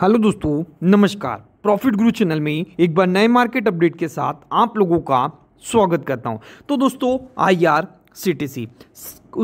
hello दोस्तों नमस्कार profit गुरु चैनल में एक बार नए मार्केट अपडेट के साथ आप लोगों का स्वागत करता हूं तो दोस्तों I R C T C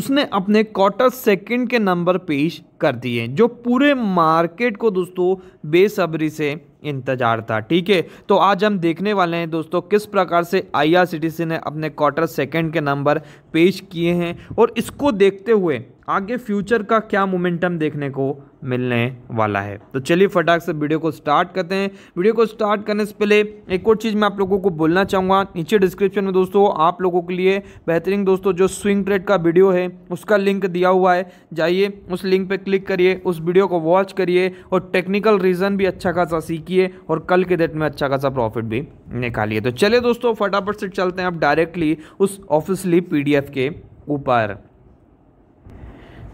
उसने अपने क्वार्टर सेकंड के नंबर पेश कर दिए जो पूरे मार्केट को दोस्तों बेसब्री से इंतजार था ठीक है तो आज हम देखने वाले हैं दोस्तों किस प्रकार से आई आईआरसीटीसी ने अपने क्वार्टर सेकंड के नंबर पेश किए हैं और इसको देखते हुए आगे फ्यूचर का क्या मोमेंटम देखने को मिलने वाला है तो चलिए फटाक से वीडियो को स्टार्ट करते हैं वीडियो को स्टार्ट करने से पहले एक और चीज़ मैं आप लोगों को बोलना चाहूँगा नीचे डिस्क्रिप्शन में दोस्तों आप लोगों के लिए बेहतरीन दोस्तों जो स्विंग ट्रेड का वीडियो है उसका लिंक दिया हुआ है जाइए उस लिंक पर क्लिक करिए उस वीडियो को वॉच करिए और टेक्निकल रीज़न भी अच्छा खासा सीखिए और कल के डेट में अच्छा खासा प्रॉफिट भी निकालिए तो चलिए दोस्तों फटाफट से चलते हैं आप डायरेक्टली उस ऑफिसली पी पीडीएफ के ऊपर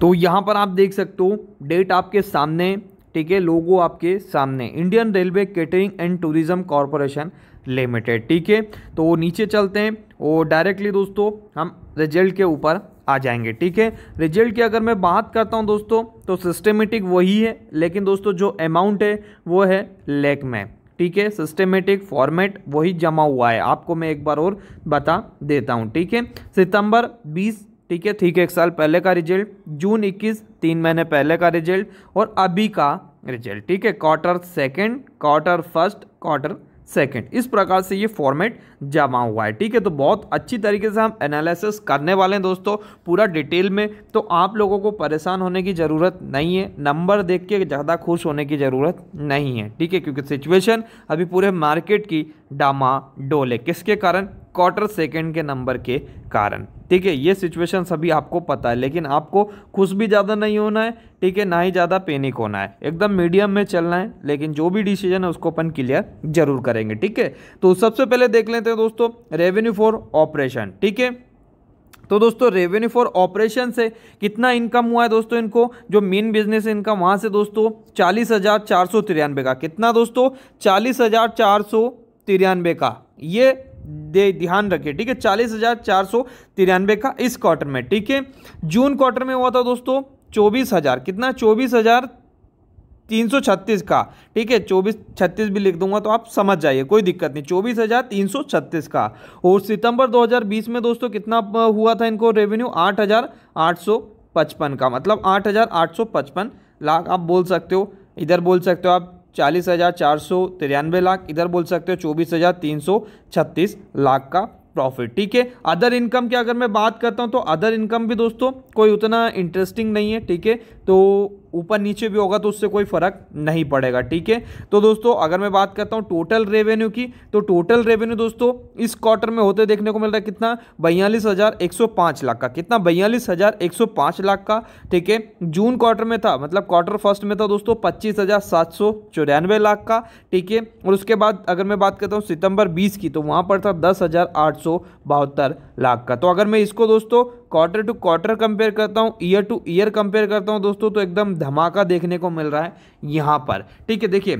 तो यहाँ पर आप देख सकते हो डेट आपके सामने ठीक है लोगो आपके सामने Indian railway catering and tourism corporation limited ठीक है तो नीचे चलते हैं और डायरेक्टली दोस्तों हम रिजल्ट के ऊपर आ जाएंगे ठीक है रिजल्ट की अगर मैं बात करता हूं दोस्तों तो सिस्टमेटिक वही है लेकिन दोस्तों जो अमाउंट है वो है लेक में ठीक है सिस्टमेटिक फॉर्मेट वही जमा हुआ है आपको मैं एक बार और बता देता हूँ ठीक है सितंबर बीस ठीक है ठीक है एक साल पहले का रिजल्ट जून 21 तीन महीने पहले का रिजल्ट और अभी का रिजल्ट ठीक है quarter second quarter first quarter second इस प्रकार से ये फॉर्मेट जमा हुआ है ठीक है तो बहुत अच्छी तरीके से हम एनालिसिस करने वाले हैं दोस्तों पूरा डिटेल में तो आप लोगों को परेशान होने की ज़रूरत नहीं है नंबर देख के ज़्यादा खुश होने की ज़रूरत नहीं है ठीक है क्योंकि सिचुएशन अभी पूरे मार्केट की डामा डोले किसके कारण क्वार्टर सेकेंड के नंबर के कारण ठीक है ये सिचुएशन सभी आपको पता है लेकिन आपको खुश भी ज़्यादा नहीं होना है ठीक है ना ही ज़्यादा पेनिक होना है एकदम मीडियम में चलना है लेकिन जो भी डिसीजन है उसको अपन क्लियर जरूर करेंगे ठीक है तो सबसे पहले देख लेते हैं दोस्तों रेवेन्यू फॉर ऑपरेशन ठीक है तो दोस्तों रेवेन्यू फॉर ऑपरेशन से कितना इनकम हुआ है दोस्तों इनको जो मेन बिजनेस इनकम वहाँ से दोस्तों चालीस हज़ार चार सौ तिरानवे का कितना दोस्तों चालीस हज़ार चार सौ तिरानवे का ये दे ध्यान रखिए ठीक है चालीस हज़ार चार सौ तिरानवे का इस क्वार्टर में ठीक है जून क्वार्टर में हुआ था दोस्तों चौबीस हज़ार कितना चौबीस हज़ार तीन सौ छत्तीस का ठीक है चौबीस छत्तीस भी लिख दूंगा तो आप समझ जाइए कोई दिक्कत नहीं चौबीस हज़ार तीन सौ छत्तीस का और सितंबर 2020 में दोस्तों कितना हुआ था इनको रेवेन्यू आठ हज़ार आठ सौ पचपन का मतलब आठ हज़ार आठ सौ पचपन लाख आप बोल सकते हो इधर बोल सकते हो आप चालीस हज़ार चार सौ तिरानवे लाख इधर बोल सकते हो चौबीस हज़ार तीन सौ छत्तीस लाख का प्रॉफिट ठीक है अदर इनकम की अगर मैं बात करता हूँ तो अदर इनकम भी दोस्तों कोई उतना इंटरेस्टिंग नहीं है ठीक है तो ऊपर नीचे भी होगा तो उससे कोई फ़र्क नहीं पड़ेगा ठीक है तो दोस्तों अगर मैं बात करता हूँ टोटल रेवेन्यू की तो टोटल रेवेन्यू दोस्तों इस क्वार्टर में होते देखने को मिल रहा है कितना बयालीस हज़ार एक सौ पाँच लाख का कितना बयालीस हज़ार एक सौ पाँच लाख का ठीक है जून क्वार्टर में था मतलब क्वार्टर फर्स्ट में था दोस्तों पच्चीस हज़ार सात सौ चौरानवे लाख का ठीक है और उसके बाद अगर मैं बात करता हूँ सितंबर बीस की तो वहाँ पर था दस हज़ार आठ सौ बहत्तर लाख का तो अगर मैं इसको दोस्तों क्वार्टर टू क्वार्टर कंपेयर करता हूँ ईयर टू ईयर कंपेयर करता हूँ दोस्तों तो एकदम धमाका देखने को मिल रहा है यहाँ पर ठीक है देखिए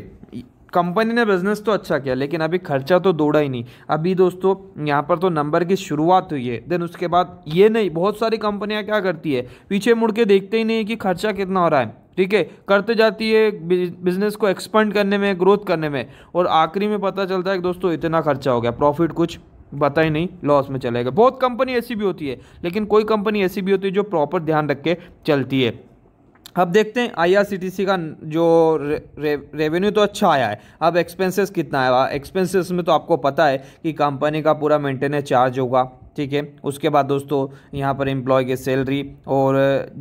कंपनी ने बिजनेस तो अच्छा किया लेकिन अभी खर्चा तो दौड़ा ही नहीं अभी दोस्तों यहाँ पर तो नंबर की शुरुआत हुई है देन उसके बाद ये नहीं बहुत सारी कंपनियाँ क्या करती है पीछे मुड़ के देखते ही नहीं कि खर्चा कितना हो रहा है ठीक है करते जाती है बिजनेस को एक्सपेंड करने में ग्रोथ करने में और आखिरी में पता चलता है कि दोस्तों इतना खर्चा हो गया प्रॉफिट कुछ पता ही नहीं लॉस में चलेगा बहुत कंपनी ऐसी भी होती है लेकिन कोई कंपनी ऐसी भी होती है जो प्रॉपर ध्यान रख के चलती है अब देखते हैं सी का जो रे, रे, रेवेन्यू तो अच्छा आया है अब एक्सपेंसेस कितना आया एक्सपेंसेस में तो आपको पता है कि कंपनी का पूरा मेंटेनेंस चार्ज होगा ठीक है उसके बाद दोस्तों यहाँ पर एम्प्लॉय की सैलरी और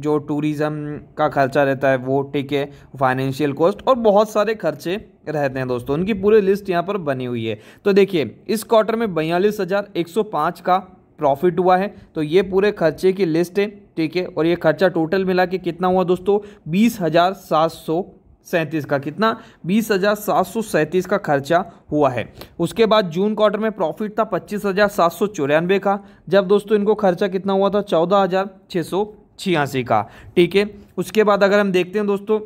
जो टूरिज़म का खर्चा रहता है वो ठीक है फाइनेंशियल कॉस्ट और बहुत सारे खर्चे रहते हैं दोस्तों उनकी पूरी लिस्ट यहाँ पर बनी हुई है तो देखिए इस क्वार्टर में बयालीस हज़ार एक सौ पाँच का प्रॉफिट हुआ है तो ये पूरे खर्चे की लिस्ट है ठीक है और ये खर्चा टोटल मिला के कितना हुआ दोस्तों बीस हज़ार सात सौ सैंतीस का कितना बीस हज़ार सात सौ सैंतीस का खर्चा हुआ है उसके बाद जून क्वार्टर में प्रॉफिट था पच्चीस हज़ार सात सौ चौरानवे का जब दोस्तों इनको खर्चा कितना हुआ था चौदह हज़ार छः सौ छियासी का ठीक है उसके बाद अगर हम देखते हैं दोस्तों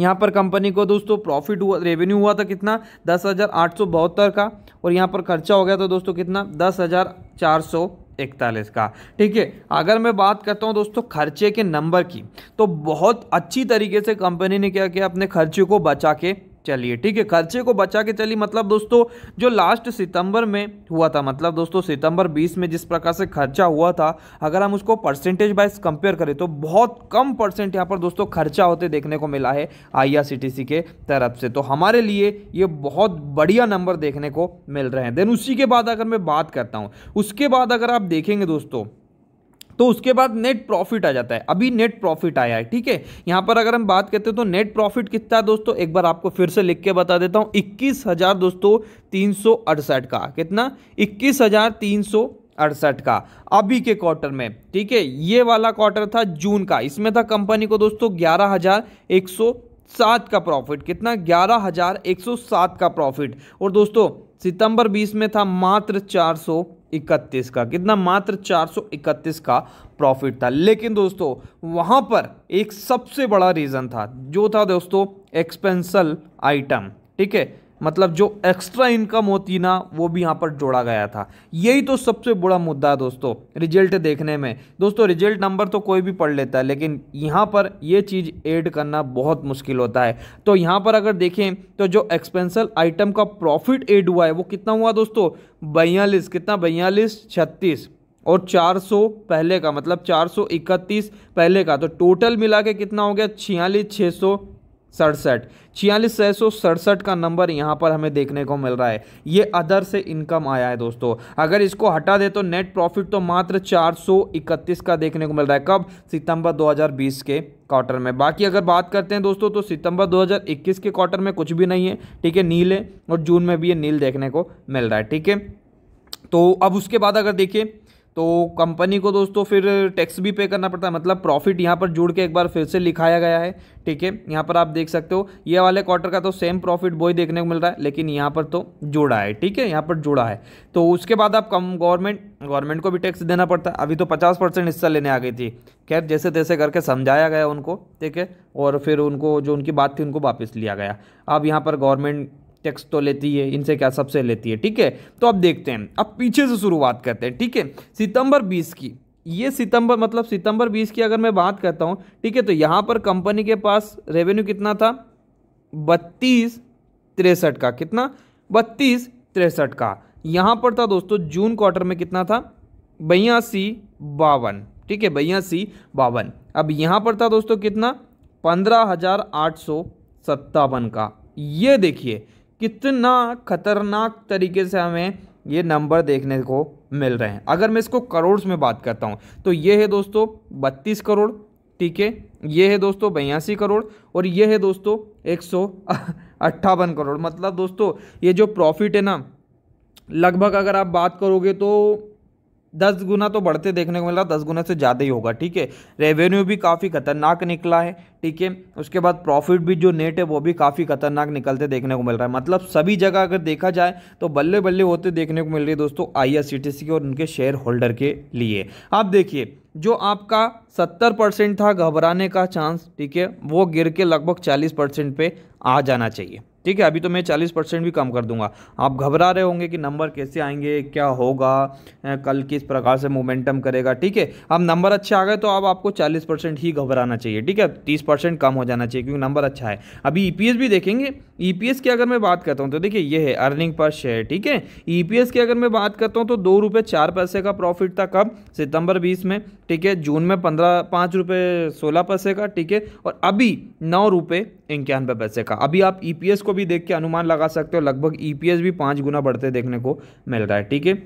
यहाँ पर कंपनी को दोस्तों प्रॉफिट हुआ रेवेन्यू हुआ था कितना दस हज़ार आठ सौ बहत्तर का और यहाँ पर खर्चा हो गया था दोस्तों कितना दस हज़ार चार सौ इकतालीस का ठीक है अगर मैं बात करता हूँ दोस्तों खर्चे के नंबर की तो बहुत अच्छी तरीके से कंपनी ने क्या किया अपने खर्चे को बचा के चलिए ठीक है खर्चे को बचा के चलिए मतलब दोस्तों जो लास्ट सितंबर में हुआ था मतलब दोस्तों सितंबर 20 में जिस प्रकार से खर्चा हुआ था अगर हम उसको परसेंटेज वाइज कंपेयर करें तो बहुत कम परसेंट यहाँ पर दोस्तों खर्चा होते देखने को मिला है आईआरसीटीसी के तरफ से तो हमारे लिए ये बहुत बढ़िया नंबर देखने को मिल रहे हैं देन उसी के बाद अगर मैं बात करता हूँ उसके बाद अगर आप देखेंगे दोस्तों तो उसके बाद नेट प्रॉफिट आ जाता है अभी नेट प्रॉफिट आया है ठीक है यहां पर अगर हम बात करते हैं तो नेट प्रॉफिट कितना है दोस्तों एक बार आपको फिर से लिख के बता देता हूं इक्कीस हज़ार दोस्तों तीन सौ अड़सठ का कितना इक्कीस हज़ार तीन सौ अड़सठ का अभी के क्वार्टर में ठीक है ये वाला क्वार्टर था जून का इसमें था कंपनी को दोस्तों ग्यारह हज़ार एक सौ सात का प्रॉफिट कितना ग्यारह हज़ार एक सौ सात का प्रॉफिट और दोस्तों सितंबर बीस में था मात्र चार सौ इकतीस का कितना मात्र 431 का प्रॉफिट था लेकिन दोस्तों वहां पर एक सबसे बड़ा रीज़न था जो था दोस्तों एक्सपेंसल आइटम ठीक है मतलब जो एक्स्ट्रा इनकम होती ना वो भी यहाँ पर जोड़ा गया था यही तो सबसे बड़ा मुद्दा है दोस्तों रिजल्ट देखने में दोस्तों रिजल्ट नंबर तो कोई भी पढ़ लेता है लेकिन यहाँ पर ये चीज़ ऐड करना बहुत मुश्किल होता है तो यहाँ पर अगर देखें तो जो एक्सपेंसल आइटम का प्रॉफिट एड हुआ है वो कितना हुआ दोस्तों बयालीस कितना बयालीस छत्तीस और 400 पहले का मतलब 431 पहले का तो टोटल मिला के कितना हो गया छियालीस छः सौ सड़सठ छियालीस छः सौ सड़सठ का नंबर यहाँ पर हमें देखने को मिल रहा है ये अदर से इनकम आया है दोस्तों अगर इसको हटा दे तो नेट प्रॉफिट तो मात्र चार सौ इकतीस का देखने को मिल रहा है कब सितंबर 2020 के क्वार्टर में बाकी अगर बात करते हैं दोस्तों तो सितंबर 2021 के क्वार्टर में कुछ भी नहीं है ठीक है नील है और जून में भी ये नील देखने को मिल रहा है ठीक है तो अब उसके बाद अगर देखिए तो कंपनी को दोस्तों फिर टैक्स भी पे करना पड़ता है मतलब प्रॉफिट यहाँ पर जुड़ के एक बार फिर से लिखाया गया है ठीक है यहाँ पर आप देख सकते हो ये वाले क्वार्टर का तो सेम प्रॉफिट वही देखने को मिल रहा है लेकिन यहाँ पर तो जुड़ा है ठीक है यहाँ पर जुड़ा है तो उसके बाद आप कम गवर्नमेंट गवर्नमेंट को भी टैक्स देना पड़ता है अभी तो पचास परसेंट हिस्सा लेने आ गई थी खैर जैसे तैसे करके समझाया गया उनको ठीक है और फिर उनको जो उनकी बात थी उनको वापस लिया गया अब यहाँ पर गवर्नमेंट टैक्स तो लेती है इनसे क्या सबसे लेती है ठीक है तो अब देखते हैं अब पीछे से शुरुआत करते हैं ठीक है सितंबर बीस की ये सितंबर मतलब सितंबर बीस की अगर मैं बात करता हूँ ठीक है तो यहाँ पर कंपनी के पास रेवेन्यू कितना था बत्तीस तिरसठ का कितना बत्तीस तिरसठ का यहाँ पर था दोस्तों जून क्वार्टर में कितना था बयासी बावन ठीक है बयासी बावन अब यहाँ पर था दोस्तों कितना पंद्रह हज़ार आठ सौ सत्तावन का ये देखिए कितना खतरनाक तरीके से हमें ये नंबर देखने को मिल रहे हैं अगर मैं इसको करोड़ में बात करता हूँ तो ये है दोस्तों बत्तीस करोड़ ठीक है ये है दोस्तों बयासी करोड़ और ये है दोस्तों एक सौ अट्ठावन करोड़ मतलब दोस्तों ये जो प्रॉफिट है ना लगभग अगर आप बात करोगे तो दस गुना तो बढ़ते देखने को मिला दस गुना से ज़्यादा ही होगा ठीक है रेवेन्यू भी काफ़ी खतरनाक निकला है ठीक है उसके बाद प्रॉफिट भी जो नेट है वो भी काफ़ी खतरनाक निकलते देखने को मिल रहा है मतलब सभी जगह अगर देखा जाए तो बल्ले बल्ले होते देखने को मिल रही है दोस्तों आई के और उनके शेयर होल्डर के लिए आप देखिए जो आपका सत्तर परसेंट था घबराने का चांस ठीक है वो गिर के लगभग चालीस परसेंट पे आ जाना चाहिए ठीक है अभी तो मैं चालीस परसेंट भी कम कर दूंगा आप घबरा रहे होंगे कि नंबर कैसे आएंगे क्या होगा कल किस प्रकार से मोमेंटम करेगा ठीक है अब नंबर अच्छे आ गए तो अब आपको चालीस परसेंट ही घबराना चाहिए ठीक है तीस परसेंट कम हो जाना चाहिए क्योंकि नंबर अच्छा है अभी ई e भी देखेंगे ईपीएस e की अगर मैं बात करता हूँ तो देखिए ये है अर्निंग पर शेयर ठीक है ईपीएस e की अगर मैं बात करता हूँ तो दो रुपये चार पैसे का प्रॉफिट था कब सितंबर बीस में ठीक है जून में पंद्रह पाँच रुपये सोलह पैसे का ठीक है और अभी नौ रुपये इक्यानवे पैसे का अभी आप ईपीएस e को भी देख के अनुमान लगा सकते हो लगभग ईपीएस भी पाँच गुना बढ़ते देखने को मिल रहा है ठीक है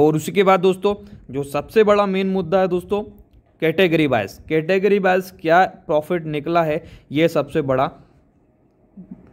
और उसी के बाद दोस्तों जो सबसे बड़ा मेन मुद्दा है दोस्तों कैटेगरी वाइज कैटेगरी वाइज क्या प्रॉफिट निकला है ये सबसे बड़ा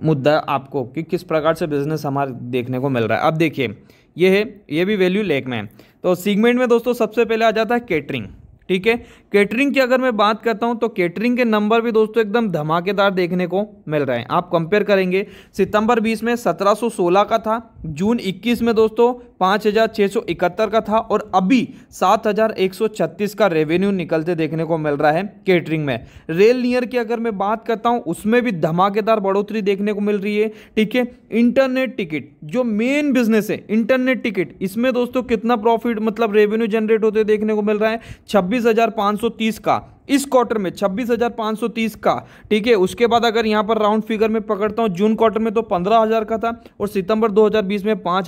मुद्दा आपको कि किस प्रकार से बिजनेस हमारे देखने को मिल रहा है अब देखिए ये है ये भी वैल्यू लेक में है तो सीगमेंट में दोस्तों सबसे पहले आ जाता है केटरिंग ठीक है केटरिंग की अगर मैं बात करता हूं तो केटरिंग के नंबर भी दोस्तों एकदम धमाकेदार देखने को मिल रहे हैं आप कंपेयर करेंगे सितंबर 20 में 1716 का था जून 21 में दोस्तों पाँच हज़ार छः सौ इकहत्तर का था और अभी सात हज़ार एक सौ छत्तीस का रेवेन्यू निकलते देखने को मिल रहा है केटरिंग में रेल नियर की अगर मैं बात करता हूँ उसमें भी धमाकेदार बढ़ोतरी देखने को मिल रही है ठीक है इंटरनेट टिकट जो मेन बिजनेस है इंटरनेट टिकट इसमें दोस्तों कितना प्रॉफिट मतलब रेवेन्यू जनरेट होते देखने को मिल रहा है छब्बीस का इस क्वार्टर में 26,530 का ठीक है उसके बाद अगर यहाँ पर राउंड फिगर में पकड़ता हूँ जून क्वार्टर में तो 15,000 का था और सितंबर 2020 में पाँच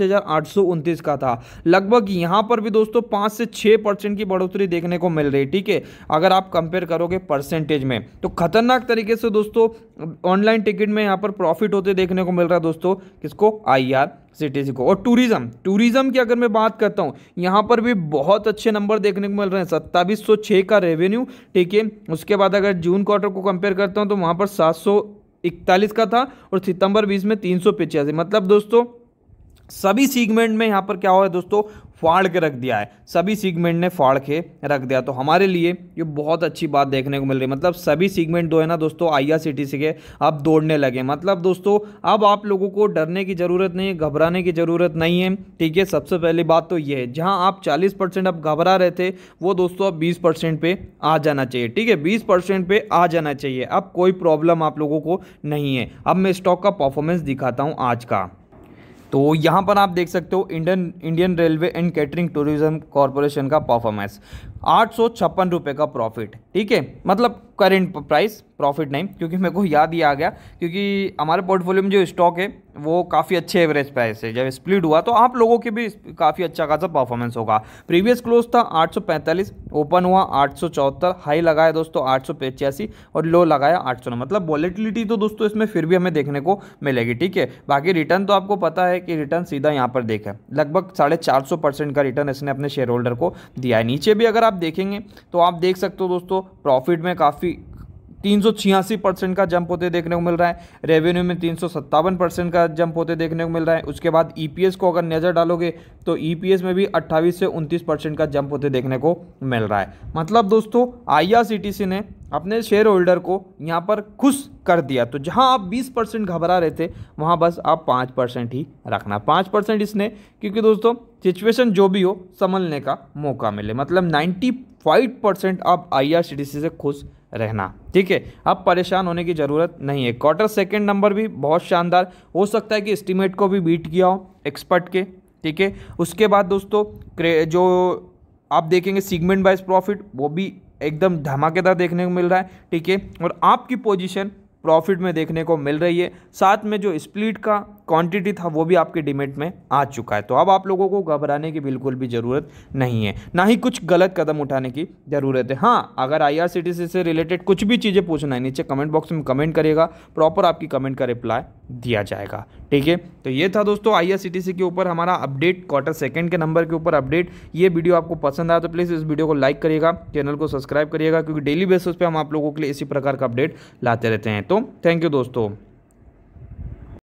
का था लगभग यहाँ पर भी दोस्तों पाँच से छः परसेंट की बढ़ोतरी देखने को मिल रही है ठीक है अगर आप कंपेयर करोगे परसेंटेज में तो खतरनाक तरीके से दोस्तों ऑनलाइन टिकट में यहाँ पर प्रॉफिट होते देखने को मिल रहा है दोस्तों किसको आई आर को और टूरिज्म टूरिज्म की अगर मैं बात करता हूँ यहाँ पर भी बहुत अच्छे नंबर देखने को मिल रहे हैं सत्ताईस सौ छः का रेवेन्यू ठीक है उसके बाद अगर जून क्वार्टर को कंपेयर करता हूँ तो वहाँ पर सात सौ इकतालीस का था और सितंबर बीस में तीन सौ मतलब दोस्तों सभी सीगमेंट में यहाँ पर क्या हुआ है दोस्तों फाड़ के रख दिया है सभी सीगमेंट ने फाड़ के रख दिया तो हमारे लिए ये बहुत अच्छी बात देखने को मिल रही है मतलब सभी सीगमेंट दो है ना दोस्तों आई के अब दौड़ने लगे मतलब दोस्तों अब आप लोगों को डरने की ज़रूरत नहीं है घबराने की ज़रूरत नहीं है ठीक है सबसे पहली बात तो ये है जहाँ आप चालीस परसेंट अब घबरा रहे थे वो दोस्तों अब बीस परसेंट पे आ जाना चाहिए ठीक है बीस परसेंट पर आ जाना चाहिए अब कोई प्रॉब्लम आप लोगों को नहीं है अब मैं स्टॉक का परफॉर्मेंस दिखाता हूँ आज का तो यहाँ पर आप देख सकते हो Indian Indian railway and catering tourism corporation का परफॉर्मेंस आठ सौ छप्पन रुपये का प्रॉफिट ठीक है मतलब करेंट प्राइस प्रॉफिट नहीं क्योंकि मेरे को याद ही आ गया क्योंकि हमारे पोर्टफोलियो में जो स्टॉक है वो काफ़ी अच्छे एवरेज प्राइस है जब स्प्लिट हुआ तो आप लोगों के भी काफ़ी अच्छा खासा परफॉर्मेंस होगा प्रीवियस क्लोज था 845 ओपन हुआ आठ हाई लगाया दोस्तों आठ और लो लगाया आठ मतलब वॉलेटिलिटी तो दोस्तों इसमें फिर भी हमें देखने को मिलेगी ठीक है बाकी रिटर्न तो आपको पता है कि रिटर्न सीधा यहाँ पर देखा लगभग साढ़े का रिटर्न इसने अपने शेयर होल्डर को दिया है नीचे भी अगर आप आप देखेंगे तो आप देख सकते हो दोस्तों प्रॉफिट में काफ़ी तीन परसेंट का जंप होते देखने को मिल रहा है रेवेन्यू में तीन परसेंट का जंप होते देखने को मिल रहा है उसके बाद ईपीएस e को अगर नज़र डालोगे तो ईपीएस e में भी 28 से उनतीस परसेंट का जंप होते देखने को मिल रहा है मतलब दोस्तों आईआरसीटीसी ने अपने शेयर होल्डर को यहाँ पर खुश कर दिया तो जहाँ आप 20 परसेंट घबरा रहे थे वहाँ बस आप 5 परसेंट ही रखना 5 परसेंट इसने क्योंकि दोस्तों सिचुएशन जो भी हो संभलने का मौका मिले मतलब 95 परसेंट आप आई से खुश रहना ठीक है अब परेशान होने की ज़रूरत नहीं है क्वार्टर सेकेंड नंबर भी बहुत शानदार हो सकता है कि एस्टिमेट को भी बीट किया हो एक्सपर्ट के ठीक है उसके बाद दोस्तों जो आप देखेंगे सीगमेंट वाइज प्रॉफिट वो भी एकदम धमाकेदार देखने को मिल रहा है ठीक है और आपकी पोजीशन प्रॉफिट में देखने को मिल रही है साथ में जो स्प्लिट का क्वांटिटी था वो भी आपके डिमेट में आ चुका है तो अब आप लोगों को घबराने की बिल्कुल भी ज़रूरत नहीं है ना ही कुछ गलत कदम उठाने की ज़रूरत है हाँ अगर आई से रिलेटेड कुछ भी चीज़ें पूछना है नीचे कमेंट बॉक्स में कमेंट करेगा प्रॉपर आपकी कमेंट का रिप्लाई दिया जाएगा ठीक है तो ये था दोस्तों आई के ऊपर हमारा अपडेट क्वार्टर सेकेंड के नंबर के ऊपर अपडेट ये वीडियो आपको पसंद आया तो प्लीज़ इस वीडियो को लाइक करिएगा चैनल को सब्सक्राइब करिएगा क्योंकि डेली बेसिस पर हम आप लोगों के लिए इसी प्रकार का अपडेट लाते रहते हैं तो थैंक यू दोस्तों